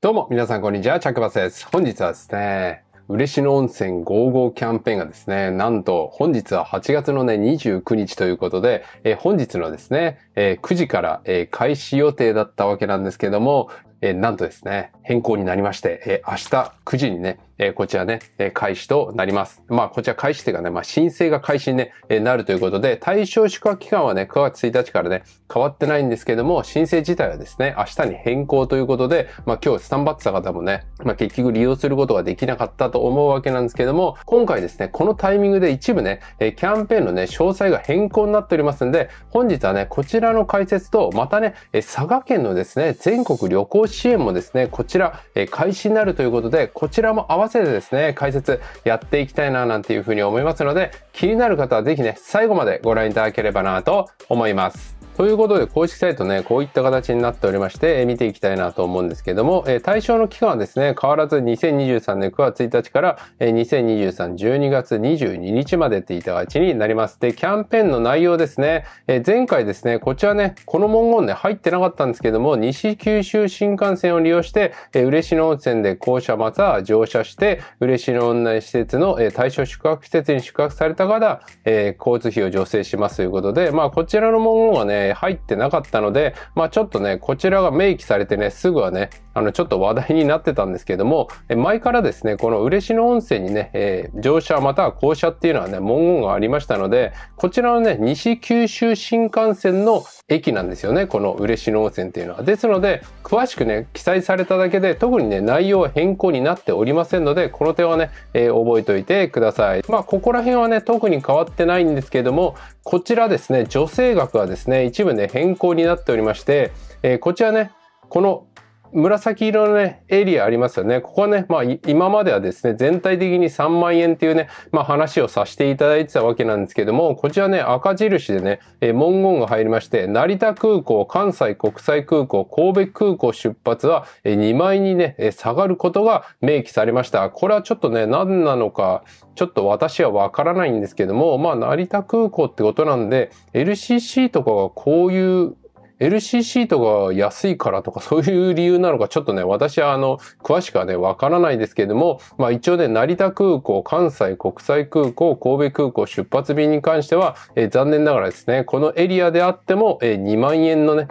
どうも、皆さんこんにちは、着バスです。本日はですね、嬉野温泉55キャンペーンがですね、なんと本日は8月のね、29日ということで、えー、本日のですね、えー、9時から、えー、開始予定だったわけなんですけども、えなんとですね、変更になりまして、え明日9時にね、えこちらね、え開始となります。まあ、こちら開始というかね、まあ、申請が開始に、ねえなるということで、対象宿泊期間はね、9月1日からね、変わってないんですけども、申請自体はですね、明日に変更ということで、まあ、今日スタンバってた方もね、まあ、結局利用することができなかったと思うわけなんですけども、今回ですね、このタイミングで一部ね、えキャンペーンのね、詳細が変更になっておりますんで、本日はね、こちらの解説と、またね、え佐賀県のですね、全国旅行支援もですね、こちら、え開始になるということで、こちらも合わせせてですね、解説やっていきたいななんていうふうに思いますので、気になる方はぜひね、最後までご覧いただければなと思います。ということで、公式サイトね、こういった形になっておりまして、見ていきたいなと思うんですけども、対象の期間はですね、変わらず2023年9月1日から2023 12月22日までっていった形になります。で、キャンペーンの内容ですね、前回ですね、こちらね、この文言ね、入ってなかったんですけども、西九州新幹線を利用して、嬉野温泉で校舎または乗車して、嬉野温泉施設の対象宿泊施設に宿泊された方、交通費を助成しますということで、まあ、こちらの文言はね、入ってなかったので、まあちょっとね、こちらが明記されてね、すぐはね、あの、ちょっと話題になってたんですけども、前からですね、この嬉野温泉にね、えー、乗車または降車っていうのはね、文言がありましたので、こちらのね、西九州新幹線の駅なんですよね、この嬉野温泉っていうのは。ですので、詳しくね、記載されただけで、特にね、内容は変更になっておりませんので、この点はね、えー、覚えておいてください。まあ、ここら辺はね、特に変わってないんですけども、こちらですね、女性額はですね、一部ね、変更になっておりまして、えー、こちらね、この紫色のね、エリアありますよね。ここはね、まあ、今まではですね、全体的に3万円っていうね、まあ話をさせていただいてたわけなんですけども、こちらね、赤印でね、えー、文言が入りまして、成田空港、関西国際空港、神戸空港出発は、えー、2枚にね、えー、下がることが明記されました。これはちょっとね、何なのか、ちょっと私はわからないんですけども、まあ、成田空港ってことなんで、LCC とかがこういう LCC とか安いからとかそういう理由なのかちょっとね、私はあの、詳しくはね、わからないですけれども、まあ一応ね、成田空港、関西国際空港、神戸空港出発便に関しては、えー、残念ながらですね、このエリアであっても、えー、2万円のね、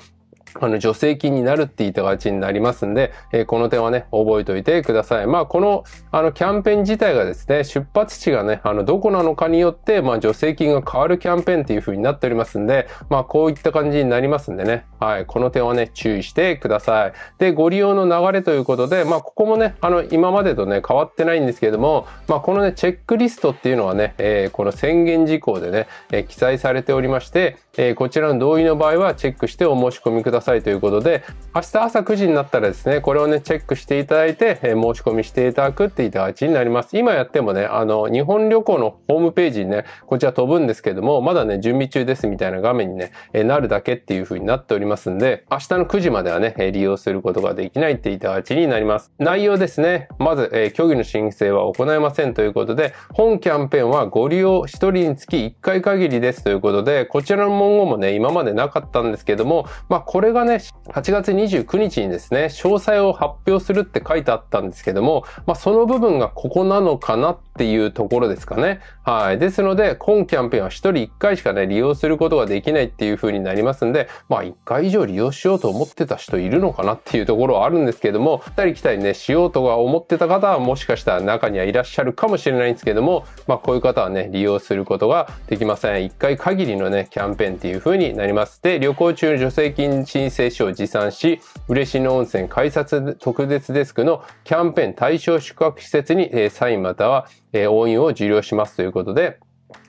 あの、助成金になるって言いたがちになりますんで、えー、この点はね、覚えておいてください。まあ、この、あの、キャンペーン自体がですね、出発地がね、あの、どこなのかによって、まあ、助成金が変わるキャンペーンっていう風になっておりますんで、まあ、こういった感じになりますんでね、はい、この点はね、注意してください。で、ご利用の流れということで、まあ、ここもね、あの、今までとね、変わってないんですけれども、まあ、このね、チェックリストっていうのはね、えー、この宣言事項でね、えー、記載されておりまして、えこちらの同意の場合はチェックしてお申し込みください。さいということで、明日朝9時になったらですね、これをね、チェックしていただいて、えー、申し込みしていただくっていた形になります。今やってもね、あの、日本旅行のホームページにね、こちら飛ぶんですけども、まだね、準備中ですみたいな画面にね、えー、なるだけっていう風になっておりますんで、明日の9時まではね、利用することができないっていた形になります。内容ですね。まず、えー、虚偽の申請は行えませんということで、本キャンペーンはご利用1人につき1回限りですということで、こちらの文言もね、今までなかったんですけども、まあ、これこれがね、8月29日にですね、詳細を発表するって書いてあったんですけども、まあ、その部分がここなのかなっていうところですかね。はい。ですので、今キャンペーンは1人1回しかね、利用することができないっていう風になりますんで、まあ、1回以上利用しようと思ってた人いるのかなっていうところはあるんですけども、2人来たりね、しようとか思ってた方はもしかしたら中にはいらっしゃるかもしれないんですけども、まあ、こういう方はね、利用することができません。1回限りのね、キャンペーンっていう風になります。で、旅行中助成金申請書を持参し、嬉野温泉改札特別デスクのキャンペーン対象宿泊施設にサインまたは応援を受領しますということで、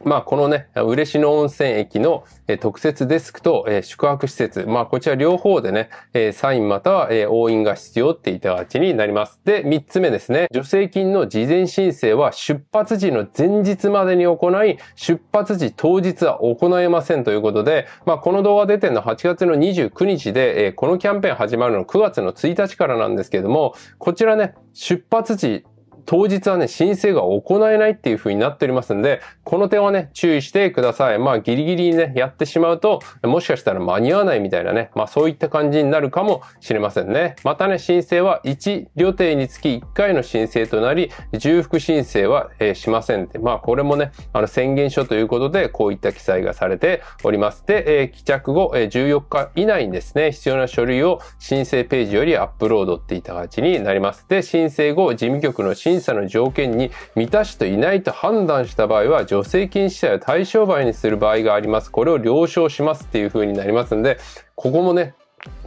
まあ、このね、嬉野温泉駅の特設デスクと宿泊施設。まあ、こちら両方でね、サインまたは応印が必要っていた形になります。で、3つ目ですね。助成金の事前申請は出発時の前日までに行い、出発時当日は行えませんということで、まあ、この動画出てるの8月の29日で、このキャンペーン始まるの9月の1日からなんですけども、こちらね、出発時当日はね、申請が行えないっていう風になっておりますんで、この点はね、注意してください。まあ、ギリギリにね、やってしまうと、もしかしたら間に合わないみたいなね、まあ、そういった感じになるかもしれませんね。またね、申請は1旅程につき1回の申請となり、重複申請は、えー、しませんって。まあ、これもね、あの、宣言書ということで、こういった記載がされております。で、えー、帰着後、えー、14日以内にですね、必要な書類を申請ページよりアップロードっていった形になります。で、申請後、事務局の申請審査の条件に満たしていないと判断した場合は、助成金支払いを対象外にする場合があります。これを了承しますっていう風になりますんで、ここもね、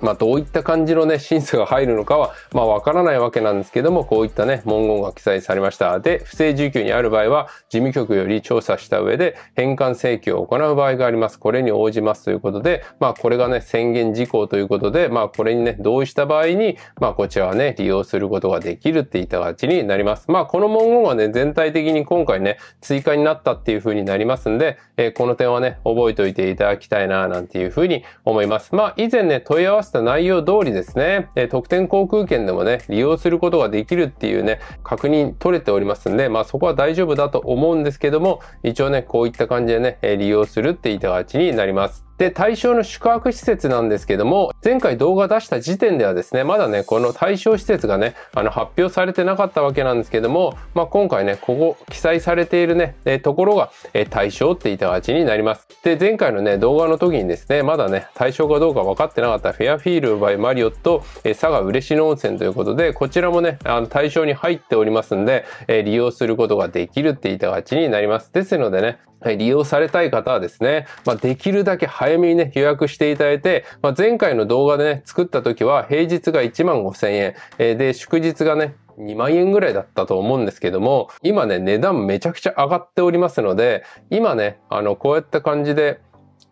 まあ、どういった感じのね、審査が入るのかは、まあ、わからないわけなんですけども、こういったね、文言が記載されました。で、不正受給にある場合は、事務局より調査した上で、返還請求を行う場合があります。これに応じますということで、まあ、これがね、宣言事項ということで、まあ、これにね、同意した場合に、まあ、こちらはね、利用することができるっていった形になります。まあ、この文言はね、全体的に今回ね、追加になったっていう風になりますんで、えー、この点はね、覚えておいていただきたいな、なんていう風に思います。まあ、以前ね、問い合わ合わせた内容通りですね、え特典航空券でもね、利用することができるっていうね、確認取れておりますんで、まあそこは大丈夫だと思うんですけども、一応ね、こういった感じでね、え利用するっていた形になります。で、対象の宿泊施設なんですけども、前回動画出した時点ではですね、まだね、この対象施設がね、あの、発表されてなかったわけなんですけども、まあ、今回ね、ここ、記載されているね、えところが、え対象っていた形になります。で、前回のね、動画の時にですね、まだね、対象かどうか分かってなかったフェアフィールバイマリオット、え佐賀嬉野温泉ということで、こちらもね、あの、対象に入っておりますんで、え利用することができるって言いた形になります。ですのでね、はい、利用されたい方はですね、まあ、できるだけ早めにね、予約していただいて、まあ、前回の動画でね、作った時は平日が1万5千円、えー、で、祝日がね、2万円ぐらいだったと思うんですけども、今ね、値段めちゃくちゃ上がっておりますので、今ね、あの、こうやった感じで、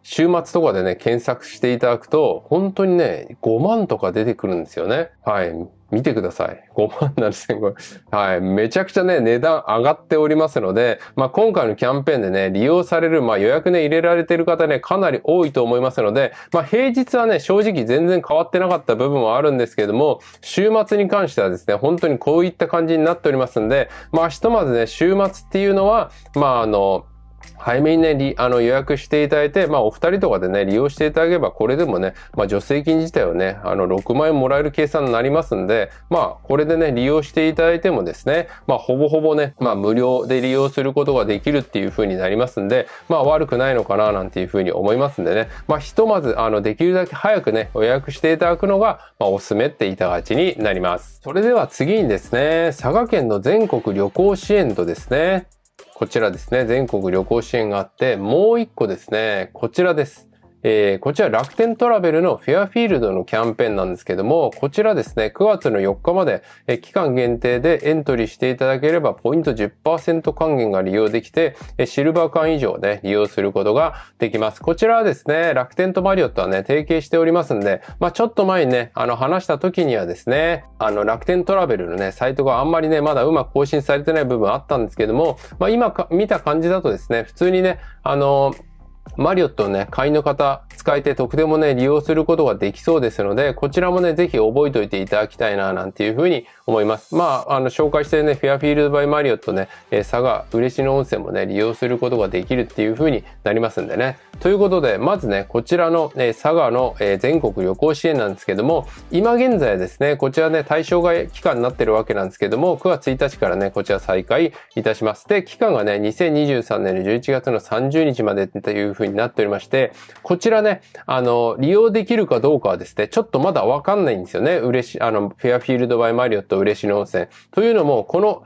週末とかでね、検索していただくと、本当にね、5万とか出てくるんですよね。はい。見てください。5万7500はい。めちゃくちゃね、値段上がっておりますので、まあ、今回のキャンペーンでね、利用される、まあ、予約ね、入れられてる方ね、かなり多いと思いますので、まあ、平日はね、正直全然変わってなかった部分はあるんですけれども、週末に関してはですね、本当にこういった感じになっておりますんで、まあ、ひとまずね、週末っていうのは、まあ、あの、早めにね、あの予約していただいて、まあお二人とかでね、利用していただければ、これでもね、まあ助成金自体はね、あの6万円もらえる計算になりますんで、まあこれでね、利用していただいてもですね、まあほぼほぼね、まあ無料で利用することができるっていう風になりますんで、まあ悪くないのかななんていう風に思いますんでね、まあひとまず、あのできるだけ早くね、予約していただくのが、まあおすすめっていたがちになります。それでは次にですね、佐賀県の全国旅行支援とですね、こちらですね、全国旅行支援があって、もう一個ですね、こちらです。えー、こちら楽天トラベルのフェアフィールドのキャンペーンなんですけども、こちらですね、9月の4日まで、えー、期間限定でエントリーしていただければ、ポイント10%還元が利用できて、えー、シルバー缶以上ね、利用することができます。こちらはですね、楽天とマリオットはね、提携しておりますんで、まあちょっと前にね、あの話した時にはですね、あの楽天トラベルのね、サイトがあんまりね、まだうまく更新されてない部分あったんですけども、まあ今か見た感じだとですね、普通にね、あのーマリオットをね、会員の方、使えてとくでもね、利用することができそうですので、こちらもね、ぜひ覚えておいていただきたいな、なんていうふうに思います。まあ、あの、紹介してね、フェアフィールドバイマリオットね、えー、佐賀、嬉野温泉もね、利用することができるっていうふうになりますんでね。ということで、まずね、こちらの、えー、佐賀の、えー、全国旅行支援なんですけども、今現在ですね、こちらね、対象外期間になってるわけなんですけども、9月1日からね、こちら再開いたします。で、期間がね、2023年の11月の30日までというふうになっておりまして、こちらね、あの、利用できるかどうかはですね、ちょっとまだわかんないんですよね。嬉し、あの、フェアフィールドバイマリオット嬉野温泉。というのも、この、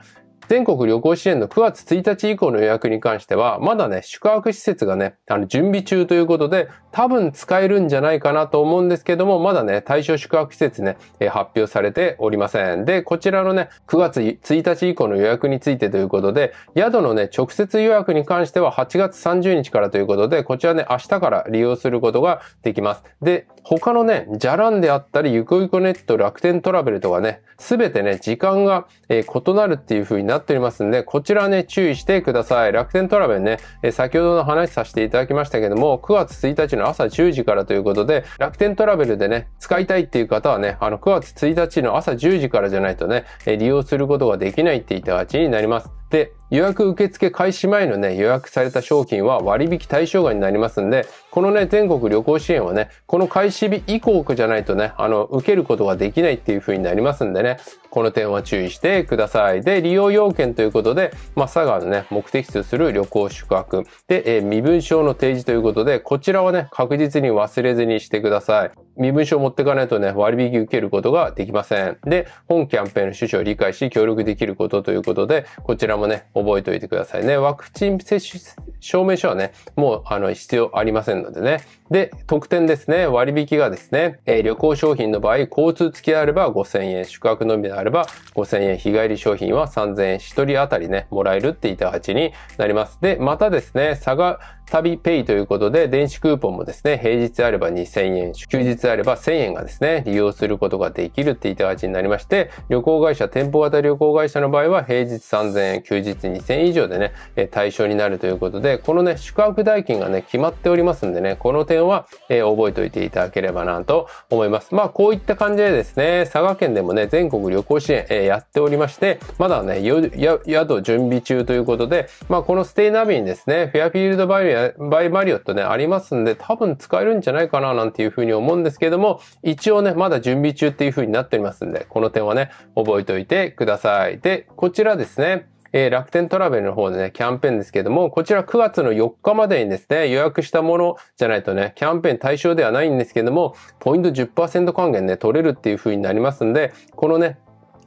全国旅行支援の9月1日以降の予約に関しては、まだね、宿泊施設がね、あの、準備中ということで、多分使えるんじゃないかなと思うんですけども、まだね、対象宿泊施設ね、え発表されておりません。で、こちらのね、9月1日以降の予約についてということで、宿のね、直接予約に関しては8月30日からということで、こちらね、明日から利用することができます。で、他のね、じゃらんであったり、ゆこゆこネット、楽天トラベルとかね、すべてね、時間が、えー、異なるっていう風になっておりますんで、こちらね、注意してください。楽天トラベルね、えー、先ほどの話させていただきましたけども、9月1日の朝10時からということで、楽天トラベルでね、使いたいっていう方はね、あの9月1日の朝10時からじゃないとね、利用することができないっていった形になります。で、予約受付開始前のね、予約された商品は割引対象外になりますんで、このね、全国旅行支援はね、この開始日以降じゃないとね、あの、受けることができないっていう風になりますんでね、この点は注意してください。で、利用要件ということで、まあ、佐賀のね、目的地とする旅行宿泊。で、えー、身分証の提示ということで、こちらはね、確実に忘れずにしてください。身分証を持っていかないとね、割引受けることができません。で、本キャンペーンの趣旨を理解し、協力できることということで、こちらもね、覚えておいてくださいね。ワクチン接種証明書はね、もう、あの、必要ありませんのでね。で、特典ですね、割引がですね、えー、旅行商品の場合、交通付きであれば5000円、宿泊のみであれば5000円、日帰り商品は3000円、1人当たりね、もらえるっていた8になります。で、またですね、佐賀旅ペイということで、電子クーポンもですね、平日あれば2000円、休日であれば1000円がですね、利用することができるっていった形になりまして、旅行会社、店舗型旅行会社の場合は平日3000円、休日2000円以上でね、対象になるということで、このね、宿泊代金がね、決まっておりますんでね、この点は、え覚えておいていただければなと思います。まあ、こういった感じでですね、佐賀県でもね、全国旅行支援、えやっておりまして、まだね、宿準備中ということで、まあ、このステイナビにですね、フェアフィールドバイバイマリオットね、ありますんで、多分使えるんじゃないかななんていうふうに思うんですですけれども、一応ね、まだ準備中っていう風になっておりますんで、この点はね、覚えておいてください。で、こちらですね、えー、楽天トラベルの方でね、キャンペーンですけれども、こちら9月の4日までにですね、予約したものじゃないとね、キャンペーン対象ではないんですけれども、ポイント10%還元ね、取れるっていう風になりますんで、このね、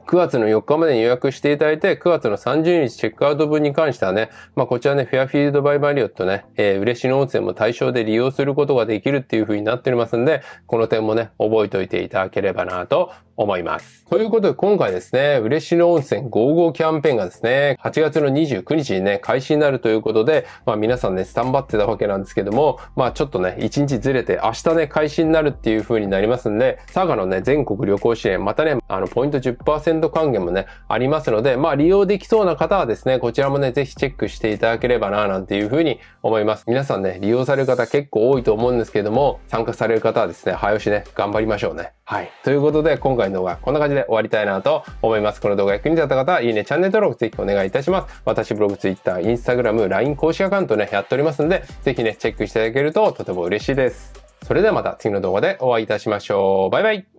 9月の4日までに予約していただいて、9月の30日チェックアウト分に関してはね、まあこちらね、フェアフィールドバイマリオットね、えー、嬉野温泉も対象で利用することができるっていう風になっておりますんで、この点もね、覚えておいていただければなと思います。ということで今回ですね、嬉野温泉55キャンペーンがですね、8月の29日にね、開始になるということで、まあ皆さんね、スタンバってたわけなんですけども、まあちょっとね、1日ずれて明日ね、開始になるっていう風になりますんで、佐賀のね、全国旅行支援、またね、あの、ポイント10%還元もね、ありますので、まあ利用できそうな方はですね、こちらもね、ぜひチェックしていただければな、なんていう風に思います。皆さんね、利用される方結構多いと思うんですけども、参加される方はですね、早押しね、頑張りましょうね。はい。ということで、今回の動画、こんな感じで終わりたいなと思います。この動画役に立った方は、いいね、チャンネル登録ぜひお願いいたします。私、ブログ、ツイッター、インスタグラム、LINE 公式アカウントね、やっておりますので、ぜひね、チェックしていただけるととても嬉しいです。それではまた次の動画でお会いいたしましょう。バイバイ